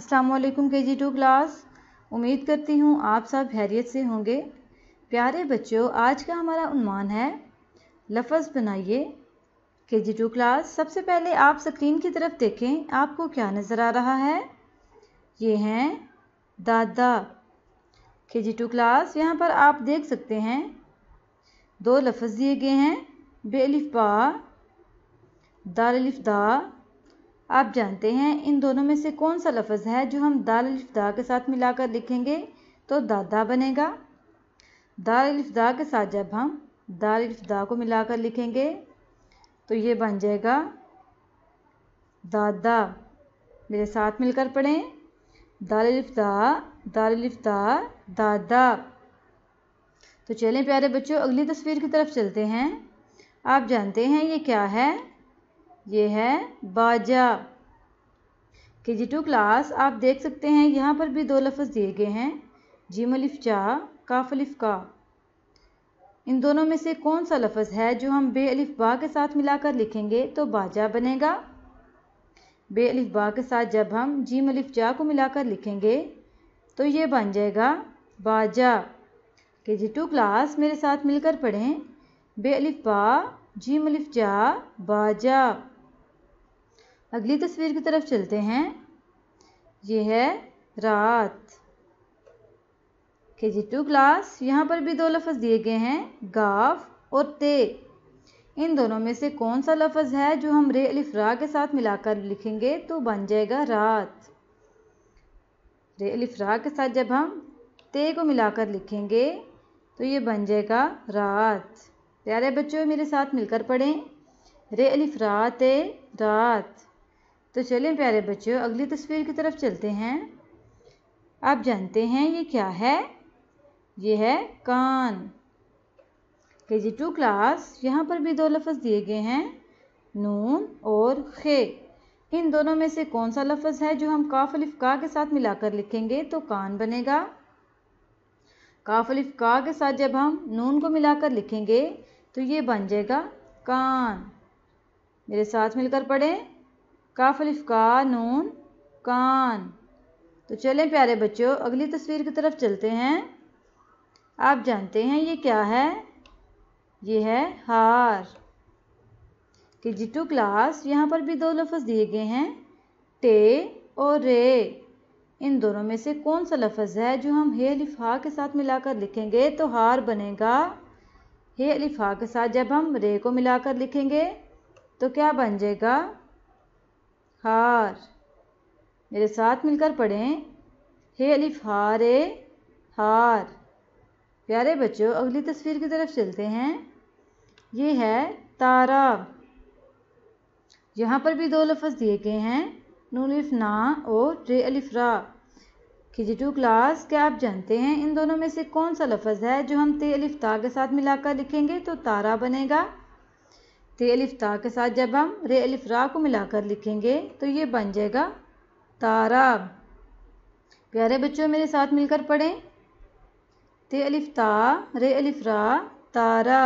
असलकुम के जी to class उम्मीद करती हूँ आप सब हैरियत से होंगे प्यारे बच्चों आज का हमारा उन्मान है लफ्ज़ बनाइए के जी टू क्लास सबसे पहले आप स्क्रीन की तरफ देखें आपको क्या नज़र आ रहा है ये हैं दादा के जी टू क्लास यहाँ पर आप देख सकते हैं दो लफ्ज़ दिए गए हैं बेलिफ बा दारिफ दा आप जानते हैं इन दोनों में से कौन सा लफ्ज़ है जो हम दाल दा के साथ मिलाकर लिखेंगे तो दादा बनेगा दाल अलिफ दा के साथ जब हम दाल अलिफ दा को मिलाकर लिखेंगे तो ये बन जाएगा दादा मेरे साथ मिलकर पढ़ें दाल अलिफ दा दाल अलिफ दा दादा तो चलें प्यारे बच्चों अगली तस्वीर की तरफ चलते हैं आप जानते हैं ये क्या है ये है बाजा के जी टू क्लास आप देख सकते हैं यहाँ पर भी दो लफ्ज़ दिए गए हैं जी मलिफ चाह का अलिफ का इन दोनों में से कौन सा लफ्ज़ है जो हम बे अलिफ बा के साथ मिलाकर लिखेंगे तो बाजा बनेगा बे अलिफ बा के साथ जब हम जी मलिफ जा को मिलाकर लिखेंगे तो ये बन जाएगा बाजा के जी टू क्लास मेरे साथ मिलकर पढ़ें बे अलिफ बा जी मलिफ जा बाजा अगली तस्वीर की तरफ चलते हैं ये है रात के जी टू क्लास यहाँ पर भी दो लफज दिए गए हैं गाव और ते इन दोनों में से कौन सा लफज है जो हम रे अलिफ के साथ मिलाकर लिखेंगे तो बन जाएगा रात रे अलिफ के साथ जब हम ते को मिलाकर लिखेंगे तो ये बन जाएगा रात प्यारे बच्चों मेरे साथ मिलकर पढ़ें रे अलिफ ते रात तो चलें प्यारे बच्चों अगली तस्वीर की तरफ चलते हैं आप जानते हैं ये क्या है ये है कान के जी टू क्लास यहाँ पर भी दो लफज दिए गए हैं नून और खे इन दोनों में से कौन सा लफज है जो हम काफ अलिफ का के साथ मिलाकर लिखेंगे तो कान बनेगा काफ अलिफ का के साथ जब हम नून को मिलाकर लिखेंगे तो ये बन जाएगा कान मेरे साथ मिलकर पढ़ें काफलिफ का नून कान तो चलें प्यारे बच्चों अगली तस्वीर की तरफ चलते हैं आप जानते हैं ये क्या है ये है हार कि जिटू क्लास यहाँ पर भी दो लफ्ज़ दिए गए हैं टे और रे इन दोनों में से कौन सा लफ्ज़ है जो हम हे अलिफा के साथ मिलाकर लिखेंगे तो हार बनेगा हे अलिफा के साथ जब हम रे को मिलाकर लिखेंगे तो क्या बन जाएगा हार मेरे साथ मिलकर पढ़ें हे अलिफ हारे हार प्यारे बच्चों अगली तस्वीर की तरफ चलते हैं ये है तारा यहाँ पर भी दो लफ्ज़ दिए गए हैं नूलिफ ना और रे अलिफ रा खिजी टू क्लास क्या आप जानते हैं इन दोनों में से कौन सा लफ्ज़ है जो हम ते अलिफ ता के साथ मिलाकर लिखेंगे तो तारा बनेगा ते अलिफ ता के साथ जब हम रे अलिफ रा को मिलाकर लिखेंगे तो ये बन जाएगा ताराब प्यारे बच्चों मेरे साथ मिलकर पढ़ें ते अलिफ ता रे अलिफ रा तारा